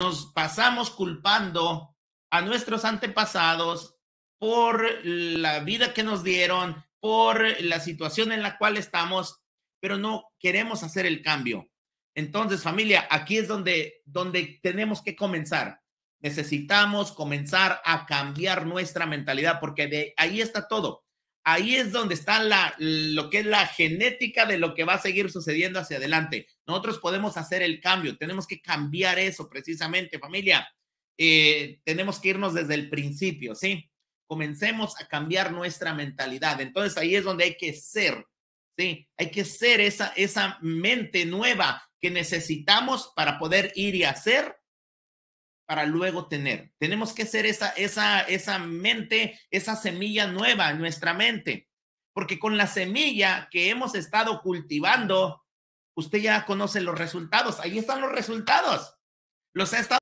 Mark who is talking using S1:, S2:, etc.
S1: nos pasamos culpando a nuestros antepasados por la vida que nos dieron, por la situación en la cual estamos, pero no queremos hacer el cambio. Entonces, familia, aquí es donde, donde tenemos que comenzar. Necesitamos comenzar a cambiar nuestra mentalidad porque de ahí está todo ahí es donde está lo que es la genética de lo que va a seguir sucediendo hacia adelante. Nosotros podemos hacer el cambio, tenemos que cambiar eso precisamente, familia. Eh, tenemos que irnos desde el principio, ¿sí? Comencemos a cambiar nuestra mentalidad. Entonces ahí es donde hay que ser, ¿sí? Hay que ser esa, esa mente nueva que necesitamos para poder ir y hacer para luego tener. Tenemos que ser esa, esa, esa mente, esa semilla nueva en nuestra mente, porque con la semilla que hemos estado cultivando, usted ya conoce los resultados. Ahí están los resultados. Los ha estado